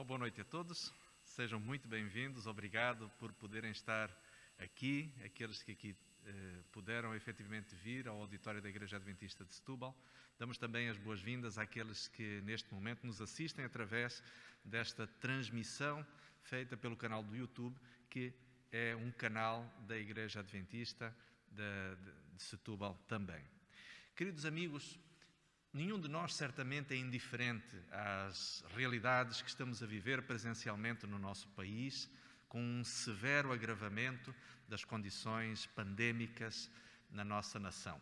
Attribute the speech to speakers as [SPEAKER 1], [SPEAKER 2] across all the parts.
[SPEAKER 1] Uma boa noite a todos, sejam muito bem-vindos, obrigado por poderem estar aqui, aqueles que aqui eh, puderam efetivamente vir ao auditório da Igreja Adventista de Setúbal. Damos também as boas-vindas àqueles que neste momento nos assistem através desta transmissão feita pelo canal do YouTube, que é um canal da Igreja Adventista de, de, de Setúbal também. Queridos amigos, Nenhum de nós certamente é indiferente às realidades que estamos a viver presencialmente no nosso país, com um severo agravamento das condições pandêmicas na nossa nação.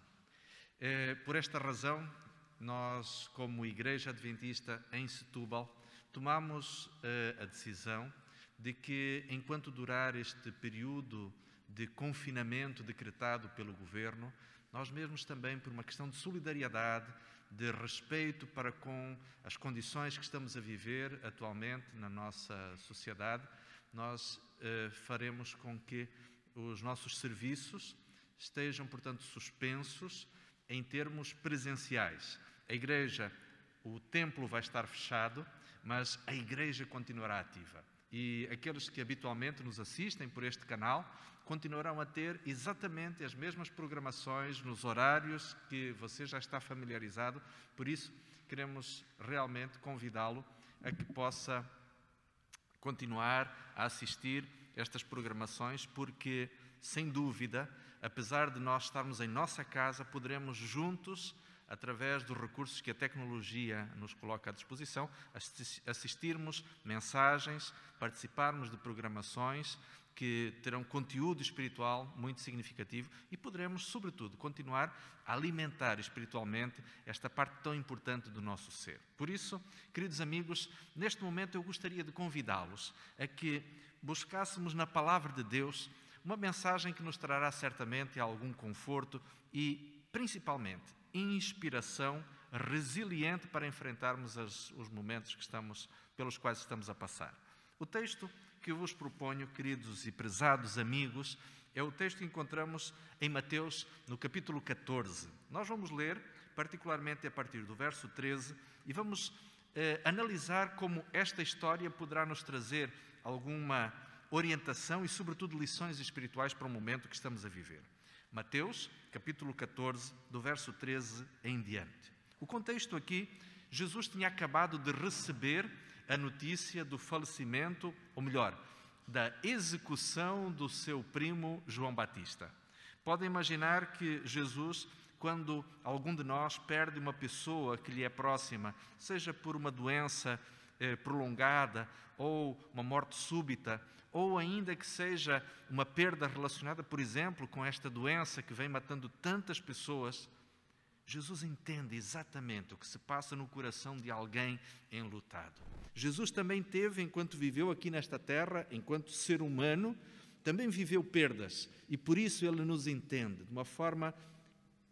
[SPEAKER 1] Eh, por esta razão, nós, como Igreja Adventista em Setúbal, tomamos eh, a decisão de que, enquanto durar este período de confinamento decretado pelo governo, nós mesmos também, por uma questão de solidariedade, de respeito para com as condições que estamos a viver atualmente na nossa sociedade, nós eh, faremos com que os nossos serviços estejam, portanto, suspensos em termos presenciais. A igreja, o templo vai estar fechado, mas a igreja continuará ativa e aqueles que habitualmente nos assistem por este canal continuarão a ter exatamente as mesmas programações nos horários que você já está familiarizado. Por isso, queremos realmente convidá-lo a que possa continuar a assistir estas programações, porque, sem dúvida, apesar de nós estarmos em nossa casa, poderemos juntos através dos recursos que a tecnologia nos coloca à disposição, assistirmos mensagens, participarmos de programações que terão conteúdo espiritual muito significativo e poderemos, sobretudo, continuar a alimentar espiritualmente esta parte tão importante do nosso ser. Por isso, queridos amigos, neste momento eu gostaria de convidá-los a que buscássemos na palavra de Deus uma mensagem que nos trará certamente algum conforto e, principalmente, inspiração resiliente para enfrentarmos as, os momentos que estamos, pelos quais estamos a passar. O texto que vos proponho, queridos e prezados amigos, é o texto que encontramos em Mateus, no capítulo 14. Nós vamos ler, particularmente a partir do verso 13, e vamos eh, analisar como esta história poderá nos trazer alguma orientação e, sobretudo, lições espirituais para o momento que estamos a viver. Mateus, capítulo 14, do verso 13 em diante. O contexto aqui, Jesus tinha acabado de receber a notícia do falecimento, ou melhor, da execução do seu primo João Batista. Podem imaginar que Jesus, quando algum de nós perde uma pessoa que lhe é próxima, seja por uma doença eh, prolongada, ou uma morte súbita, ou ainda que seja uma perda relacionada, por exemplo, com esta doença que vem matando tantas pessoas, Jesus entende exatamente o que se passa no coração de alguém enlutado. Jesus também teve, enquanto viveu aqui nesta terra, enquanto ser humano, também viveu perdas e por isso ele nos entende de uma forma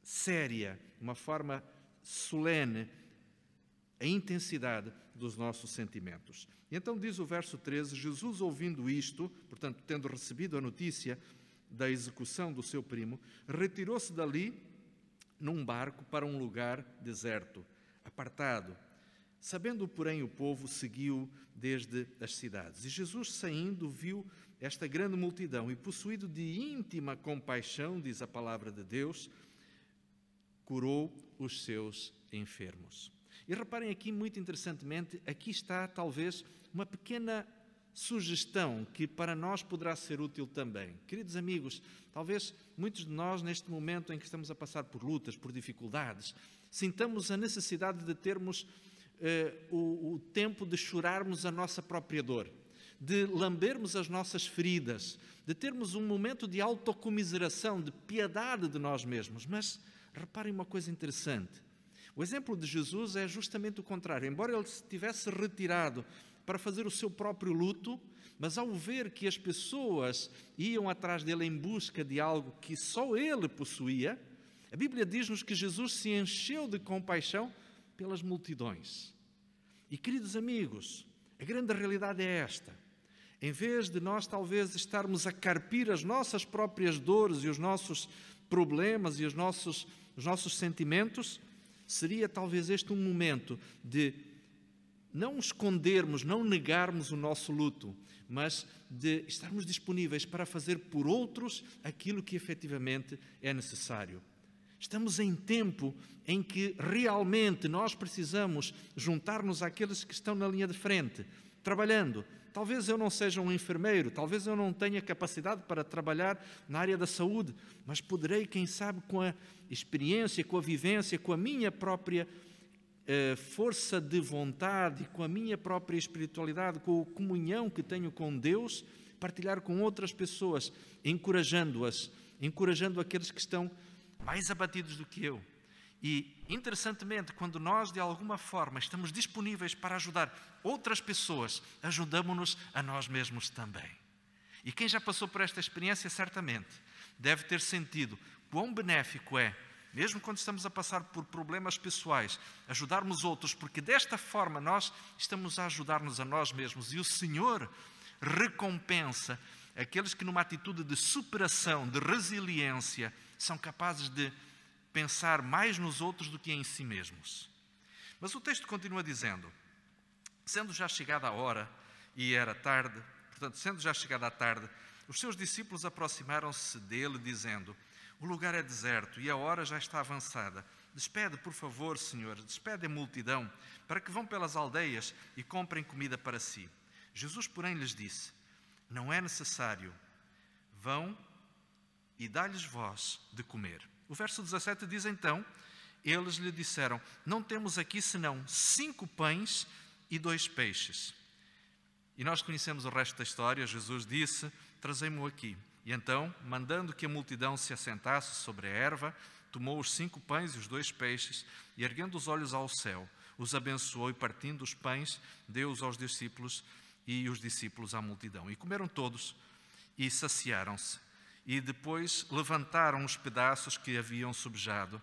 [SPEAKER 1] séria, de uma forma solene, a intensidade dos nossos sentimentos. E então diz o verso 13: Jesus, ouvindo isto, portanto, tendo recebido a notícia da execução do seu primo, retirou-se dali num barco para um lugar deserto, apartado. Sabendo, porém, o povo seguiu desde as cidades. E Jesus, saindo, viu esta grande multidão e, possuído de íntima compaixão, diz a palavra de Deus, curou os seus enfermos. E reparem aqui, muito interessantemente, aqui está talvez uma pequena sugestão que para nós poderá ser útil também. Queridos amigos, talvez muitos de nós, neste momento em que estamos a passar por lutas, por dificuldades, sintamos a necessidade de termos eh, o, o tempo de chorarmos a nossa própria dor, de lambermos as nossas feridas, de termos um momento de autocomiseração, de piedade de nós mesmos. Mas reparem uma coisa interessante. O exemplo de Jesus é justamente o contrário. Embora ele se tivesse retirado para fazer o seu próprio luto, mas ao ver que as pessoas iam atrás dele em busca de algo que só ele possuía, a Bíblia diz-nos que Jesus se encheu de compaixão pelas multidões. E queridos amigos, a grande realidade é esta. Em vez de nós talvez estarmos a carpir as nossas próprias dores e os nossos problemas e os nossos, os nossos sentimentos, seria talvez este um momento de não escondermos, não negarmos o nosso luto, mas de estarmos disponíveis para fazer por outros aquilo que efetivamente é necessário. Estamos em tempo em que realmente nós precisamos juntar-nos àqueles que estão na linha de frente trabalhando. Talvez eu não seja um enfermeiro, talvez eu não tenha capacidade para trabalhar na área da saúde, mas poderei, quem sabe, com a experiência, com a vivência, com a minha própria eh, força de vontade, com a minha própria espiritualidade, com a comunhão que tenho com Deus, partilhar com outras pessoas, encorajando-as, encorajando aqueles que estão mais abatidos do que eu. E, interessantemente, quando nós de alguma forma estamos disponíveis para ajudar outras pessoas, ajudamos-nos a nós mesmos também. E quem já passou por esta experiência, certamente, deve ter sentido quão benéfico é, mesmo quando estamos a passar por problemas pessoais, ajudarmos outros, porque desta forma nós estamos a ajudar-nos a nós mesmos e o Senhor recompensa aqueles que, numa atitude de superação, de resiliência, são capazes de pensar mais nos outros do que em si mesmos. Mas o texto continua dizendo: sendo já chegada a hora, e era tarde, portanto, sendo já chegada a tarde, os seus discípulos aproximaram-se dele, dizendo: O lugar é deserto e a hora já está avançada. Despede, por favor, Senhor, despede a multidão, para que vão pelas aldeias e comprem comida para si. Jesus, porém, lhes disse: Não é necessário. Vão e dá-lhes vós de comer. O verso 17 diz então: Eles lhe disseram: Não temos aqui senão cinco pães e dois peixes. E nós conhecemos o resto da história. Jesus disse: Trazei-mo aqui. E então, mandando que a multidão se assentasse sobre a erva, tomou os cinco pães e os dois peixes, e erguendo os olhos ao céu, os abençoou e partindo os pães, deu-os aos discípulos e os discípulos à multidão. E comeram todos e saciaram-se e depois levantaram os pedaços que haviam subjado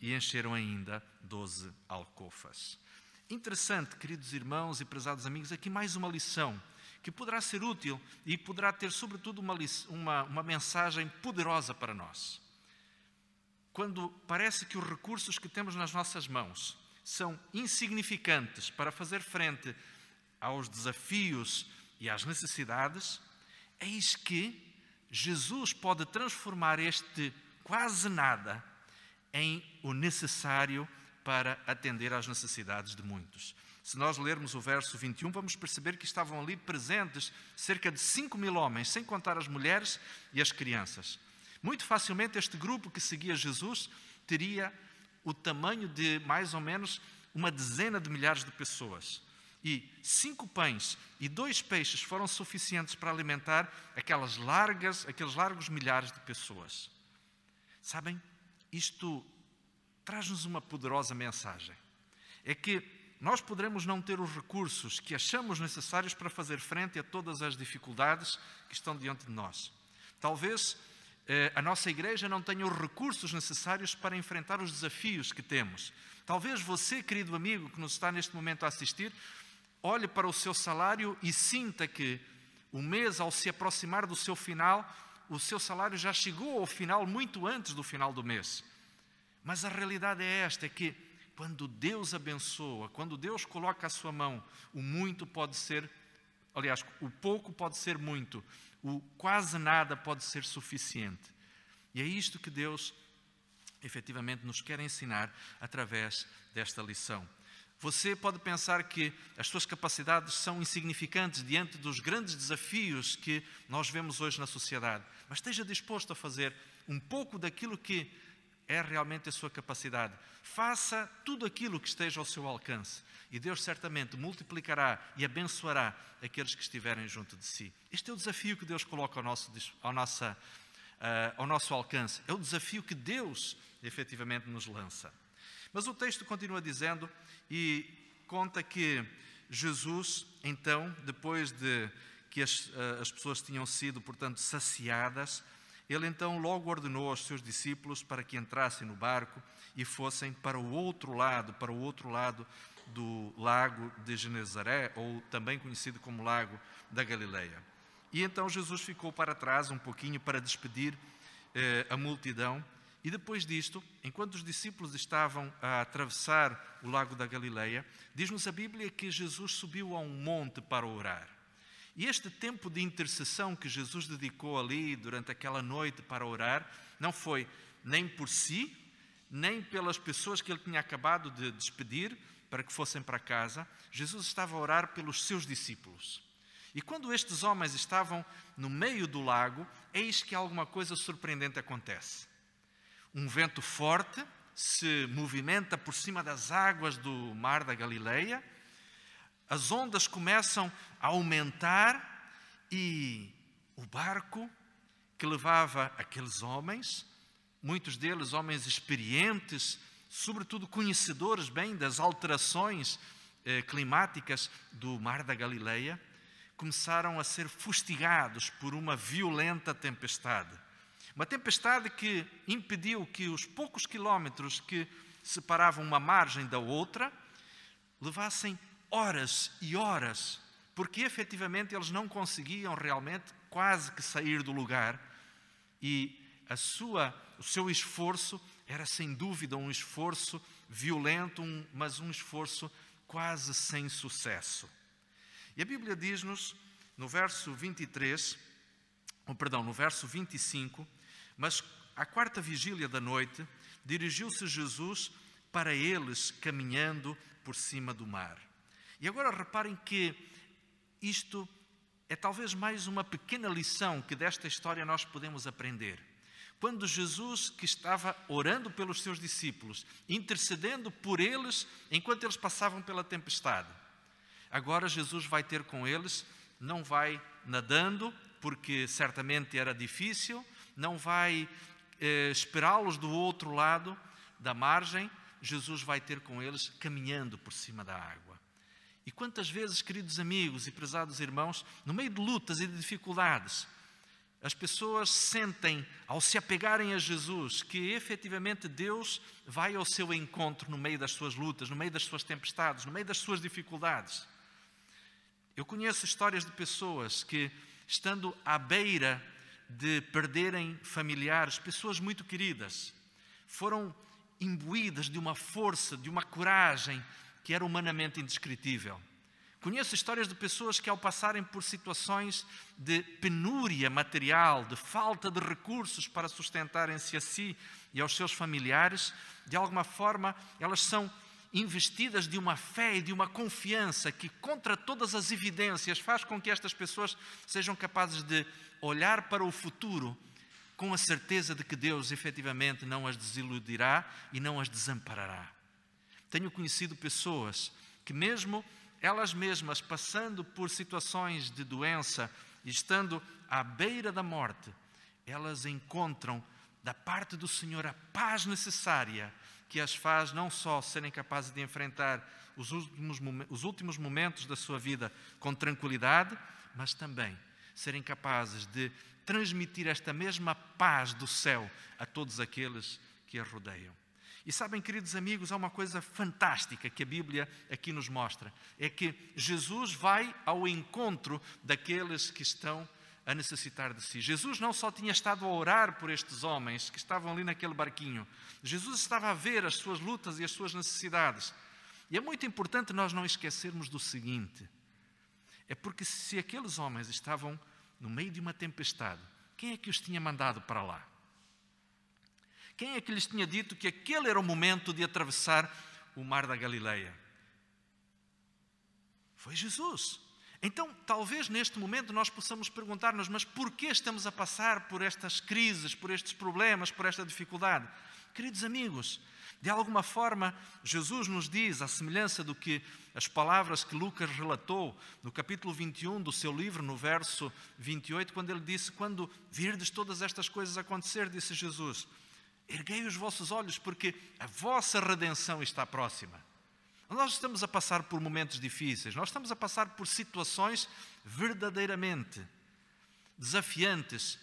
[SPEAKER 1] e encheram ainda doze alcofas. Interessante, queridos irmãos e prezados amigos, aqui mais uma lição que poderá ser útil e poderá ter, sobretudo, uma, uma, uma mensagem poderosa para nós. Quando parece que os recursos que temos nas nossas mãos são insignificantes para fazer frente aos desafios e às necessidades, eis que Jesus pode transformar este quase nada em o necessário para atender às necessidades de muitos. Se nós lermos o verso 21, vamos perceber que estavam ali presentes cerca de 5 mil homens, sem contar as mulheres e as crianças. Muito facilmente, este grupo que seguia Jesus teria o tamanho de mais ou menos uma dezena de milhares de pessoas. E cinco pães e dois peixes foram suficientes para alimentar aquelas largas, aqueles largos milhares de pessoas. Sabem, isto traz-nos uma poderosa mensagem. É que nós poderemos não ter os recursos que achamos necessários para fazer frente a todas as dificuldades que estão diante de nós. Talvez eh, a nossa igreja não tenha os recursos necessários para enfrentar os desafios que temos. Talvez você, querido amigo que nos está neste momento a assistir, olhe para o seu salário e sinta que o mês, ao se aproximar do seu final, o seu salário já chegou ao final muito antes do final do mês. Mas a realidade é esta: é que quando Deus abençoa, quando Deus coloca a sua mão, o muito pode ser, aliás, o pouco pode ser muito, o quase nada pode ser suficiente. E é isto que Deus efetivamente nos quer ensinar através desta lição. Você pode pensar que as suas capacidades são insignificantes diante dos grandes desafios que nós vemos hoje na sociedade, mas esteja disposto a fazer um pouco daquilo que é realmente a sua capacidade. Faça tudo aquilo que esteja ao seu alcance e Deus certamente multiplicará e abençoará aqueles que estiverem junto de si. Este é o desafio que Deus coloca ao nosso, ao nossa, eh, ao nosso alcance, é o desafio que Deus efetivamente nos lança. Mas o texto continua dizendo e conta que Jesus, então, depois de que as, eh, as pessoas tinham sido, portanto, saciadas, ele então logo ordenou aos seus discípulos para que entrassem no barco e fossem para o outro lado, para o outro lado do lago de Genezaré, ou também conhecido como Lago da Galileia. E então Jesus ficou para trás um pouquinho para despedir eh, a multidão e depois disto, enquanto os discípulos estavam a atravessar o lago da Galileia, diz-nos a Bíblia que Jesus subiu a um monte para orar. E este tempo de intercessão que Jesus dedicou ali durante aquela noite para orar, não foi nem por si, nem pelas pessoas que ele tinha acabado de despedir para que fossem para casa. Jesus estava a orar pelos seus discípulos. E quando estes homens estavam no meio do lago, eis que alguma coisa surpreendente acontece. Um vento forte se movimenta por cima das águas do mar da Galileia, as ondas começam a aumentar e o barco que levava aqueles homens, muitos deles homens experientes, sobretudo conhecedores bem das alterações eh, climáticas do mar da Galileia, começaram a ser fustigados por uma violenta tempestade. Uma tempestade que impediu que os poucos quilómetros que separavam uma margem da outra levassem horas e horas, porque efetivamente eles não conseguiam realmente quase que sair do lugar e a sua, o seu esforço era sem dúvida um esforço violento, um, mas um esforço quase sem sucesso. E a Bíblia diz-nos no verso 23, oh, perdão, no verso 25, mas à quarta vigília da noite, dirigiu-se Jesus para eles caminhando por cima do mar. E agora reparem que isto é talvez mais uma pequena lição que desta história nós podemos aprender. Quando Jesus, que estava orando pelos seus discípulos, intercedendo por eles enquanto eles passavam pela tempestade, agora Jesus vai ter com eles, não vai nadando, porque certamente era difícil, não vai eh, esperá-los do outro lado da margem, Jesus vai ter com eles caminhando por cima da água. E quantas vezes, queridos amigos e prezados irmãos, no meio de lutas e de dificuldades, as pessoas sentem, ao se apegarem a Jesus, que efetivamente Deus vai ao seu encontro no meio das suas lutas, no meio das suas tempestades, no meio das suas dificuldades. Eu conheço histórias de pessoas que, estando à beira de perderem familiares, pessoas muito queridas, foram imbuídas de uma força, de uma coragem que era humanamente indescritível. Conheço histórias de pessoas que, ao passarem por situações de penúria material, de falta de recursos para sustentarem-se a si e aos seus familiares, de alguma forma elas são investidas de uma fé e de uma confiança que, contra todas as evidências, faz com que estas pessoas sejam capazes de olhar para o futuro com a certeza de que Deus efetivamente não as desiludirá e não as desamparará. Tenho conhecido pessoas que, mesmo elas mesmas passando por situações de doença, e estando à beira da morte, elas encontram da parte do Senhor a paz necessária que as faz não só serem capazes de enfrentar os últimos, os últimos momentos da sua vida com tranquilidade, mas também serem capazes de transmitir esta mesma paz do céu a todos aqueles que a rodeiam. E sabem, queridos amigos, há uma coisa fantástica que a Bíblia aqui nos mostra: é que Jesus vai ao encontro daqueles que estão a necessitar de si. Jesus não só tinha estado a orar por estes homens que estavam ali naquele barquinho, Jesus estava a ver as suas lutas e as suas necessidades. E é muito importante nós não esquecermos do seguinte: é porque se aqueles homens estavam no meio de uma tempestade, quem é que os tinha mandado para lá? Quem é que lhes tinha dito que aquele era o momento de atravessar o mar da Galileia? Foi Jesus. Então, talvez neste momento nós possamos perguntar-nos, mas porquê estamos a passar por estas crises, por estes problemas, por esta dificuldade? Queridos amigos, de alguma forma, Jesus nos diz, à semelhança do que as palavras que Lucas relatou no capítulo 21 do seu livro, no verso 28, quando ele disse: Quando virdes todas estas coisas acontecer, disse Jesus, erguei os vossos olhos, porque a vossa redenção está próxima. Nós estamos a passar por momentos difíceis, nós estamos a passar por situações verdadeiramente desafiantes,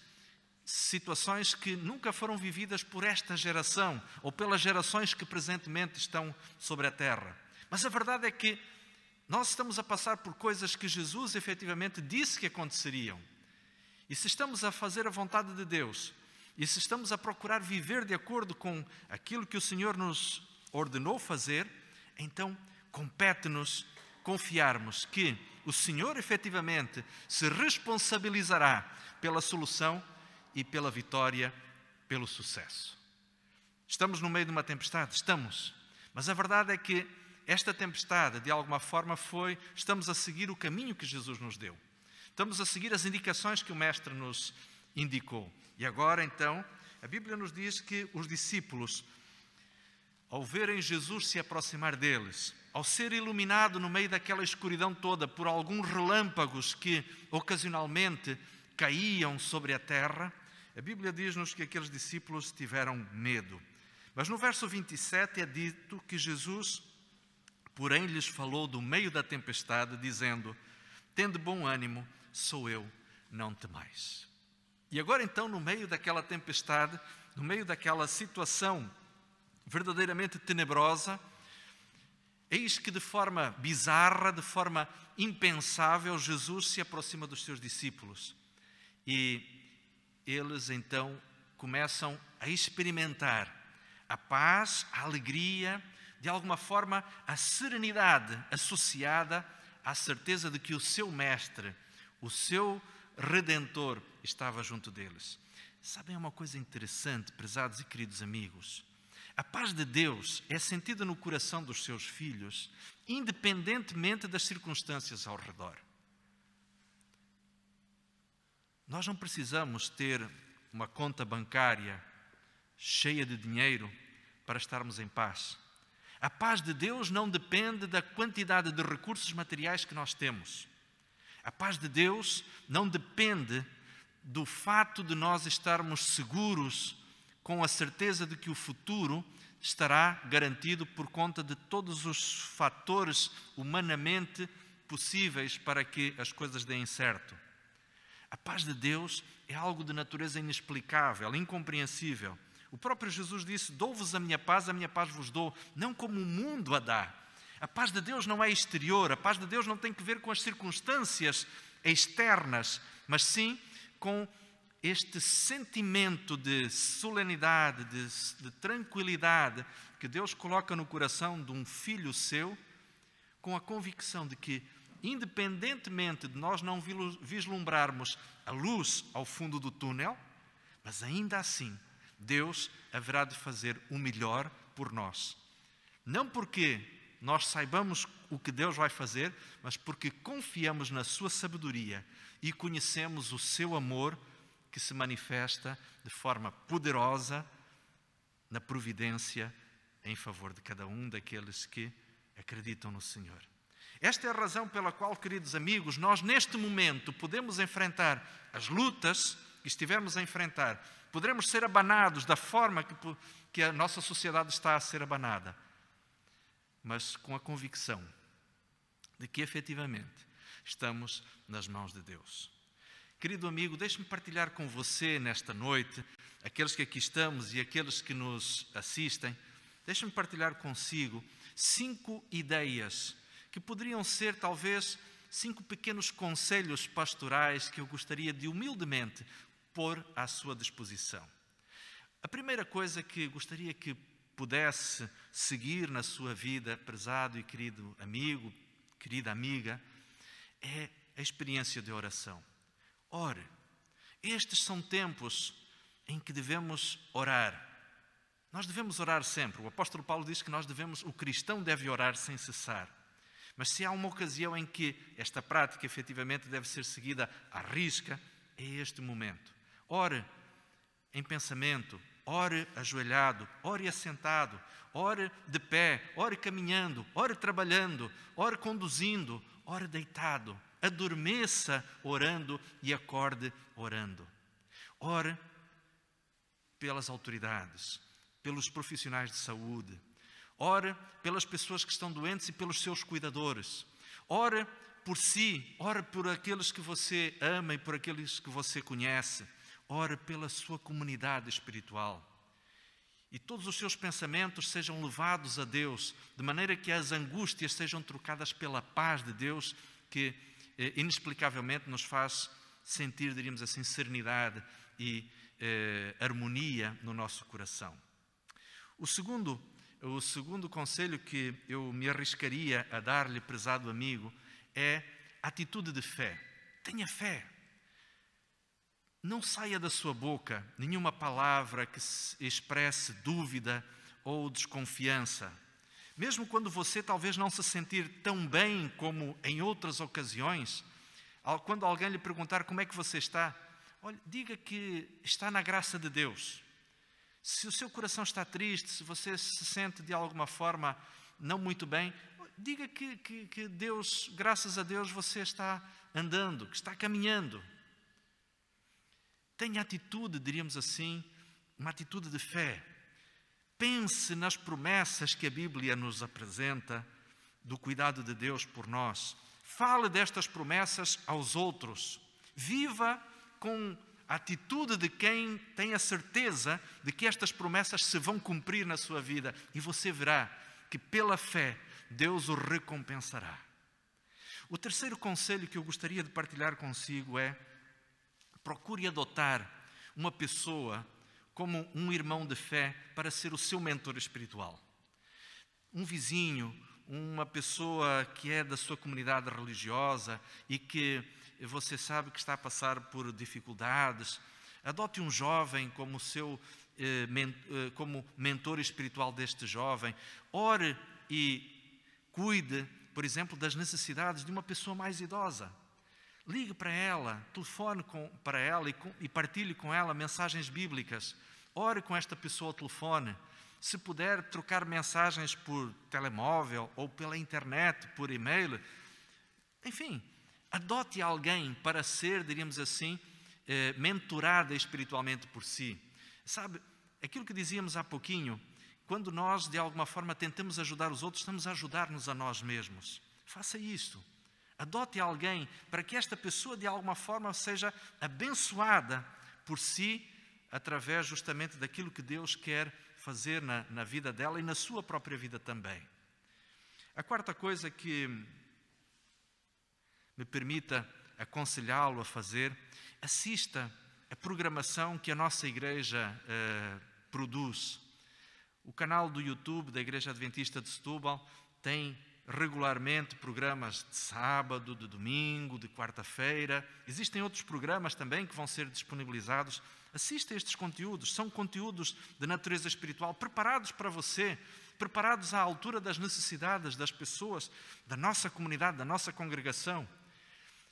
[SPEAKER 1] situações que nunca foram vividas por esta geração ou pelas gerações que presentemente estão sobre a terra. Mas a verdade é que nós estamos a passar por coisas que Jesus efetivamente disse que aconteceriam. E se estamos a fazer a vontade de Deus, e se estamos a procurar viver de acordo com aquilo que o Senhor nos ordenou fazer, então, compete-nos confiarmos que o Senhor efetivamente se responsabilizará pela solução e pela vitória, pelo sucesso. Estamos no meio de uma tempestade? Estamos. Mas a verdade é que esta tempestade, de alguma forma, foi. Estamos a seguir o caminho que Jesus nos deu. Estamos a seguir as indicações que o Mestre nos indicou. E agora, então, a Bíblia nos diz que os discípulos ao verem Jesus se aproximar deles, ao ser iluminado no meio daquela escuridão toda por alguns relâmpagos que ocasionalmente caíam sobre a terra, a Bíblia diz-nos que aqueles discípulos tiveram medo. Mas no verso 27 é dito que Jesus, porém, lhes falou do meio da tempestade, dizendo: Tende bom ânimo, sou eu, não temais. E agora, então, no meio daquela tempestade, no meio daquela situação verdadeiramente tenebrosa, eis é que de forma bizarra, de forma impensável, Jesus se aproxima dos seus discípulos e eles então começam a experimentar a paz, a alegria, de alguma forma a serenidade associada à certeza de que o seu Mestre, o seu Redentor, estava junto deles. Sabem uma coisa interessante, prezados e queridos amigos? A paz de Deus é sentida no coração dos seus filhos, independentemente das circunstâncias ao redor. Nós não precisamos ter uma conta bancária cheia de dinheiro para estarmos em paz. A paz de Deus não depende da quantidade de recursos materiais que nós temos. A paz de Deus não depende do fato de nós estarmos seguros com a certeza de que o futuro estará garantido por conta de todos os fatores humanamente possíveis para que as coisas deem certo. A paz de Deus é algo de natureza inexplicável, incompreensível. O próprio Jesus disse: Dou-vos a minha paz, a minha paz vos dou, não como o mundo a dá. A paz de Deus não é exterior, a paz de Deus não tem que ver com as circunstâncias externas, mas sim com este sentimento de solenidade, de, de, tranquilidade que Deus coloca no coração de um filho seu, com a convicção de que, independentemente de nós não vislumbrarmos a luz ao fundo do túnel, mas ainda assim, Deus haverá de fazer o melhor por nós. Não porque nós saibamos o que Deus vai fazer, mas porque confiamos na Sua sabedoria e conhecemos o seu amor que se manifesta de forma poderosa na providência em favor de cada um daqueles que acreditam no Senhor. Esta é a razão pela qual, queridos amigos, nós neste momento podemos enfrentar as lutas que estivermos a enfrentar, poderemos ser abanados da forma que, que a nossa sociedade está a ser abanada, mas com a convicção de que efetivamente estamos nas mãos de Deus. Querido amigo, deixe-me partilhar com você nesta noite, aqueles que aqui estamos e aqueles que nos assistem, deixe-me partilhar consigo cinco ideias que poderiam ser talvez cinco pequenos conselhos pastorais que eu gostaria de humildemente pôr à sua disposição. A primeira coisa que gostaria que pudesse seguir na sua vida, prezado e querido amigo, querida amiga, é a experiência de oração. Ore. Estes são tempos em que devemos orar. Nós devemos orar sempre. O apóstolo Paulo diz que nós devemos, o cristão deve orar sem cessar. Mas se há uma ocasião em que esta prática efetivamente deve ser seguida à risca, é este momento. Ore em pensamento, ore ajoelhado, ore assentado, ore de pé, ore caminhando, ore trabalhando, ore conduzindo, ore deitado adormeça orando e acorde orando. Ore pelas autoridades, pelos profissionais de saúde, ore pelas pessoas que estão doentes e pelos seus cuidadores, ore por si, ore por aqueles que você ama e por aqueles que você conhece, ore pela sua comunidade espiritual. E todos os seus pensamentos sejam levados a Deus, de maneira que as angústias sejam trocadas pela paz de Deus que eh, inexplicavelmente nos faz sentir, diríamos assim, serenidade e eh, harmonia no nosso coração. O segundo, o segundo conselho que eu me arriscaria a dar-lhe, prezado amigo, é atitude de fé. Tenha fé. Não saia da sua boca nenhuma palavra que expresse dúvida ou desconfiança mesmo quando você talvez não se sentir tão bem como em outras ocasiões, quando alguém lhe perguntar como é que você está, olha, diga que está na graça de Deus. Se o seu coração está triste, se você se sente de alguma forma não muito bem, diga que, que, que Deus, graças a Deus, você está andando, que está caminhando. Tenha atitude, diríamos assim, uma atitude de fé. Pense nas promessas que a Bíblia nos apresenta do cuidado de Deus por nós. Fale destas promessas aos outros. Viva com a atitude de quem tem a certeza de que estas promessas se vão cumprir na sua vida e você verá que pela fé Deus o recompensará. O terceiro conselho que eu gostaria de partilhar consigo é: procure adotar uma pessoa como um irmão de fé para ser o seu mentor espiritual. Um vizinho, uma pessoa que é da sua comunidade religiosa e que você sabe que está a passar por dificuldades, adote um jovem como seu eh, eh, como mentor espiritual deste jovem, ore e cuide, por exemplo, das necessidades de uma pessoa mais idosa. Ligue para ela, telefone com, para ela e, com, e partilhe com ela mensagens bíblicas. Ore com esta pessoa ao telefone. Se puder trocar mensagens por telemóvel ou pela internet, por e-mail. Enfim, adote alguém para ser, diríamos assim, eh, mentorada espiritualmente por si. Sabe, aquilo que dizíamos há pouquinho, quando nós de alguma forma tentamos ajudar os outros, estamos a ajudar-nos a nós mesmos. Faça isto. Adote alguém para que esta pessoa, de alguma forma, seja abençoada por si, através justamente daquilo que Deus quer fazer na, na vida dela e na sua própria vida também. A quarta coisa que me permita aconselhá-lo a fazer, assista a programação que a nossa igreja eh, produz. O canal do YouTube da Igreja Adventista de Setúbal tem regularmente programas de sábado, de domingo, de quarta-feira. Existem outros programas também que vão ser disponibilizados. Assista a estes conteúdos, são conteúdos de natureza espiritual preparados para você, preparados à altura das necessidades das pessoas, da nossa comunidade, da nossa congregação.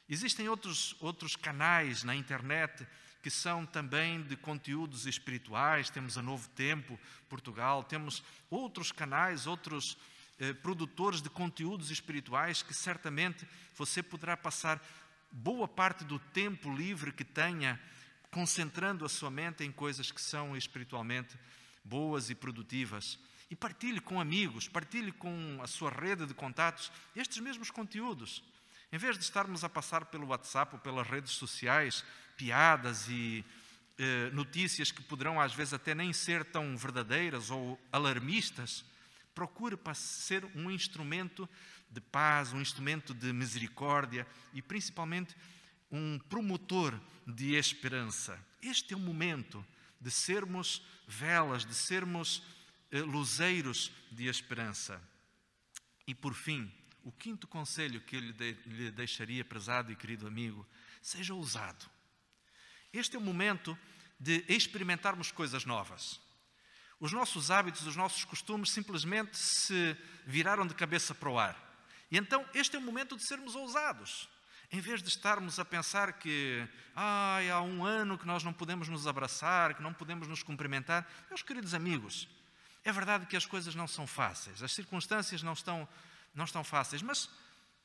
[SPEAKER 1] Existem outros, outros canais na internet que são também de conteúdos espirituais, temos a Novo Tempo Portugal, temos outros canais, outros eh, produtores de conteúdos espirituais que certamente você poderá passar boa parte do tempo livre que tenha concentrando a sua mente em coisas que são espiritualmente boas e produtivas. E partilhe com amigos, partilhe com a sua rede de contatos estes mesmos conteúdos. Em vez de estarmos a passar pelo WhatsApp ou pelas redes sociais piadas e eh, notícias que poderão às vezes até nem ser tão verdadeiras ou alarmistas, Procure ser um instrumento de paz, um instrumento de misericórdia e principalmente um promotor de esperança. Este é o momento de sermos velas, de sermos eh, luzeiros de esperança. E por fim, o quinto conselho que eu lhe, de, lhe deixaria, prezado e querido amigo, seja ousado. Este é o momento de experimentarmos coisas novas. Os nossos hábitos, os nossos costumes simplesmente se viraram de cabeça para o ar. E então este é o momento de sermos ousados. Em vez de estarmos a pensar que ah, há um ano que nós não podemos nos abraçar, que não podemos nos cumprimentar. Meus queridos amigos, é verdade que as coisas não são fáceis, as circunstâncias não estão, não estão fáceis, mas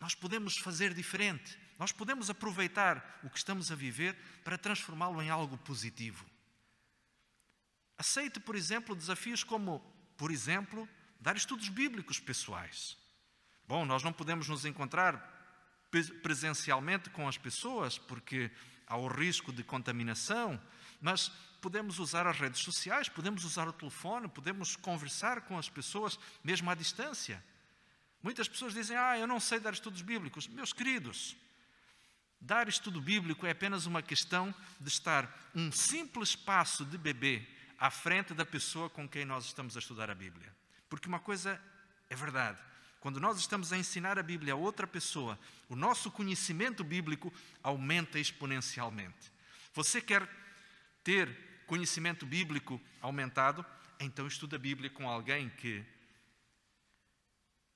[SPEAKER 1] nós podemos fazer diferente. Nós podemos aproveitar o que estamos a viver para transformá-lo em algo positivo. Aceite, por exemplo, desafios como, por exemplo, dar estudos bíblicos pessoais. Bom, nós não podemos nos encontrar presencialmente com as pessoas, porque há o risco de contaminação, mas podemos usar as redes sociais, podemos usar o telefone, podemos conversar com as pessoas, mesmo à distância. Muitas pessoas dizem: Ah, eu não sei dar estudos bíblicos. Meus queridos, dar estudo bíblico é apenas uma questão de estar um simples passo de bebê à frente da pessoa com quem nós estamos a estudar a Bíblia. Porque uma coisa é verdade: quando nós estamos a ensinar a Bíblia a outra pessoa, o nosso conhecimento bíblico aumenta exponencialmente. Você quer ter conhecimento bíblico aumentado? Então estuda a Bíblia com alguém que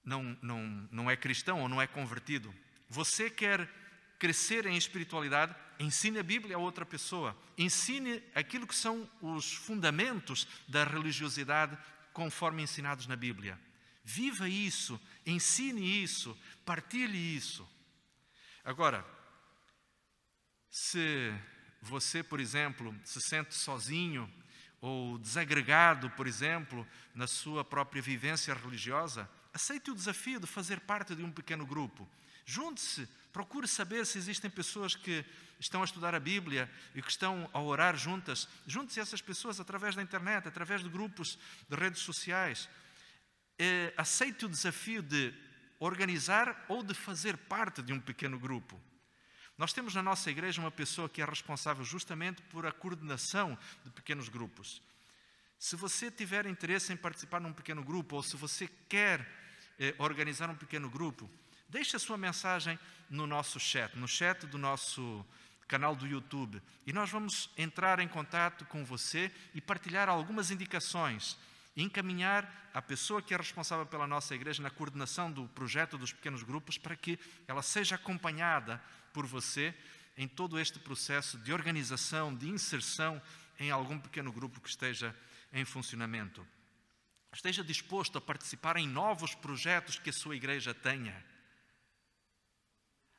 [SPEAKER 1] não, não, não é cristão ou não é convertido. Você quer crescer em espiritualidade? ensine a Bíblia a outra pessoa, ensine aquilo que são os fundamentos da religiosidade conforme ensinados na Bíblia. Viva isso, ensine isso, partilhe isso. Agora, se você, por exemplo, se sente sozinho ou desagregado, por exemplo, na sua própria vivência religiosa, aceite o desafio de fazer parte de um pequeno grupo. Junte-se Procure saber se existem pessoas que estão a estudar a Bíblia e que estão a orar juntas. Junte-se a essas pessoas através da internet, através de grupos de redes sociais. É, aceite o desafio de organizar ou de fazer parte de um pequeno grupo. Nós temos na nossa igreja uma pessoa que é responsável justamente por a coordenação de pequenos grupos. Se você tiver interesse em participar num pequeno grupo ou se você quer eh, organizar um pequeno grupo, Deixe a sua mensagem no nosso chat, no chat do nosso canal do YouTube, e nós vamos entrar em contato com você e partilhar algumas indicações encaminhar a pessoa que é responsável pela nossa igreja na coordenação do projeto dos pequenos grupos para que ela seja acompanhada por você em todo este processo de organização, de inserção em algum pequeno grupo que esteja em funcionamento. Esteja disposto a participar em novos projetos que a sua igreja tenha.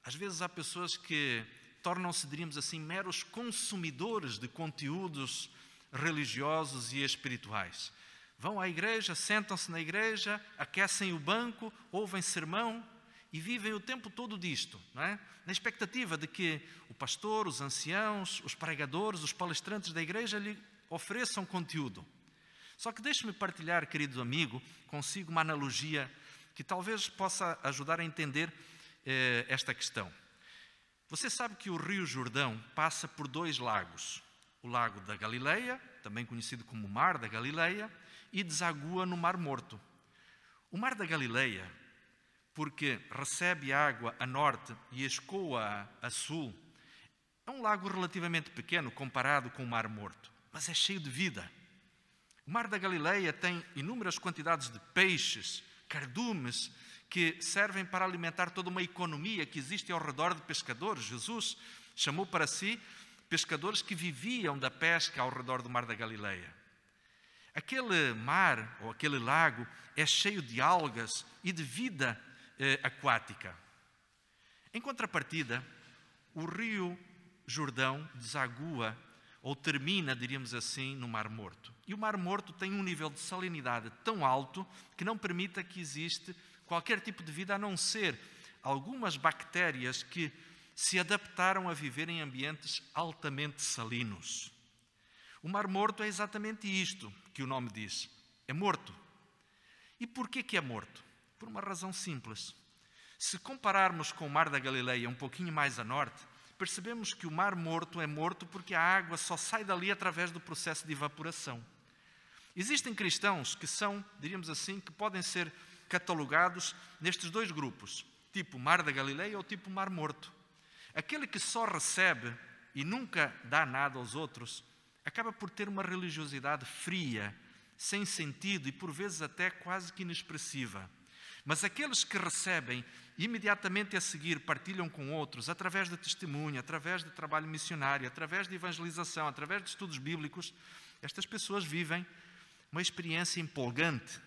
[SPEAKER 1] Às vezes há pessoas que tornam-se, diríamos assim, meros consumidores de conteúdos religiosos e espirituais. Vão à igreja, sentam-se na igreja, aquecem o banco, ouvem sermão e vivem o tempo todo disto, é? na expectativa de que o pastor, os anciãos, os pregadores, os palestrantes da igreja lhe ofereçam conteúdo. Só que deixe-me partilhar, querido amigo, consigo uma analogia que talvez possa ajudar a entender eh, esta questão. Você sabe que o Rio Jordão passa por dois lagos: o Lago da Galileia, também conhecido como Mar da Galileia, e desagua no Mar Morto. O Mar da Galileia, porque recebe água a norte e escoa a sul, é um lago relativamente pequeno comparado com o Mar Morto, mas é cheio de vida. O Mar da Galileia tem inúmeras quantidades de peixes, cardumes, que servem para alimentar toda uma economia que existe ao redor de pescadores. Jesus chamou para si pescadores que viviam da pesca ao redor do Mar da Galileia. Aquele mar ou aquele lago é cheio de algas e de vida eh, aquática. Em contrapartida, o rio Jordão desagua ou termina, diríamos assim, no Mar Morto. E o Mar Morto tem um nível de salinidade tão alto que não permite que existe qualquer tipo de vida a não ser algumas bactérias que se adaptaram a viver em ambientes altamente salinos. O Mar Morto é exatamente isto que o nome diz: é morto. E por que, que é morto? Por uma razão simples. Se compararmos com o Mar da Galileia, um pouquinho mais a norte, percebemos que o Mar Morto é morto porque a água só sai dali através do processo de evaporação. Existem cristãos que são, diríamos assim, que podem ser catalogados nestes dois grupos, tipo Mar da Galileia ou tipo Mar Morto. Aquele que só recebe e nunca dá nada aos outros, acaba por ter uma religiosidade fria, sem sentido e por vezes até quase que inexpressiva. Mas aqueles que recebem imediatamente a seguir partilham com outros, através de testemunho, através de trabalho missionário, através de evangelização, através de estudos bíblicos, estas pessoas vivem uma experiência empolgante,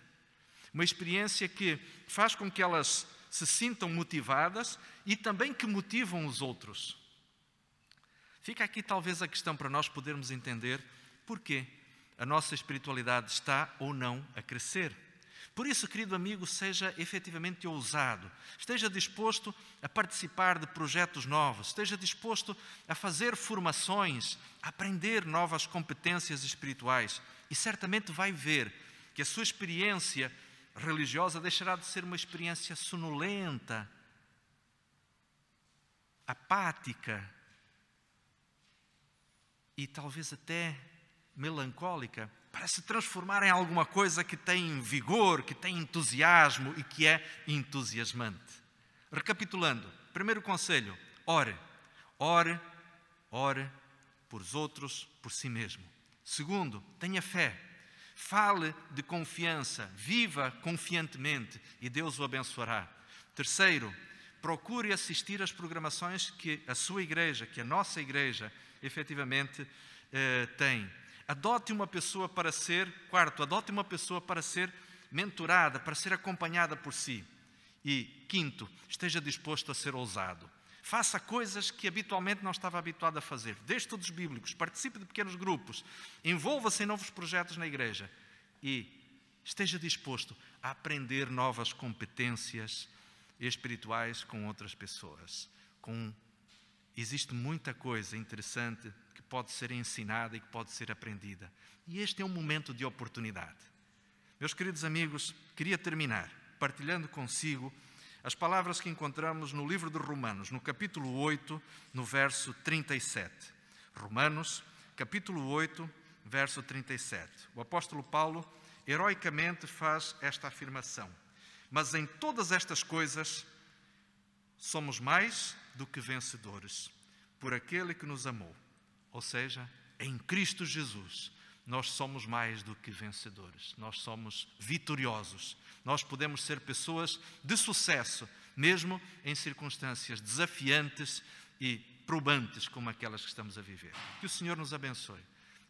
[SPEAKER 1] uma experiência que faz com que elas se sintam motivadas e também que motivam os outros. Fica aqui talvez a questão para nós podermos entender porquê a nossa espiritualidade está ou não a crescer. Por isso, querido amigo, seja efetivamente ousado, esteja disposto a participar de projetos novos, esteja disposto a fazer formações, a aprender novas competências espirituais e certamente vai ver que a sua experiência religiosa deixará de ser uma experiência sonolenta, apática e talvez até melancólica, para se transformar em alguma coisa que tem vigor, que tem entusiasmo e que é entusiasmante. Recapitulando, primeiro conselho: ore, ore, ore por os outros, por si mesmo. Segundo, tenha fé. Fale de confiança, viva confiantemente e Deus o abençoará. Terceiro, procure assistir às programações que a sua igreja, que a nossa igreja, efetivamente eh, tem. Adote uma pessoa para ser, quarto, adote uma pessoa para ser mentorada, para ser acompanhada por si. E quinto, esteja disposto a ser ousado faça coisas que habitualmente não estava habituado a fazer. Dê estudos bíblicos, participe de pequenos grupos, envolva-se em novos projetos na igreja e esteja disposto a aprender novas competências espirituais com outras pessoas. Com... Existe muita coisa interessante que pode ser ensinada e que pode ser aprendida. E este é um momento de oportunidade. Meus queridos amigos, queria terminar partilhando consigo as palavras que encontramos no livro de Romanos, no capítulo 8, no verso 37. Romanos, capítulo 8, verso 37. O apóstolo Paulo heroicamente faz esta afirmação: Mas em todas estas coisas somos mais do que vencedores por aquele que nos amou, ou seja, em Cristo Jesus nós somos mais do que vencedores, nós somos vitoriosos. Nós podemos ser pessoas de sucesso, mesmo em circunstâncias desafiantes e probantes como aquelas que estamos a viver. Que o Senhor nos abençoe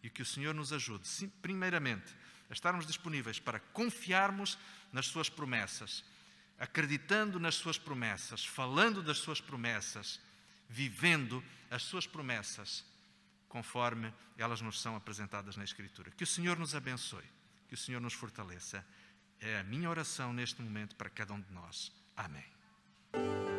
[SPEAKER 1] e que o Senhor nos ajude, primeiramente, a estarmos disponíveis para confiarmos nas Suas promessas, acreditando nas Suas promessas, falando das Suas promessas, vivendo as Suas promessas conforme elas nos são apresentadas na Escritura. Que o Senhor nos abençoe, que o Senhor nos fortaleça. É a minha oração neste momento para cada um de nós. Amém.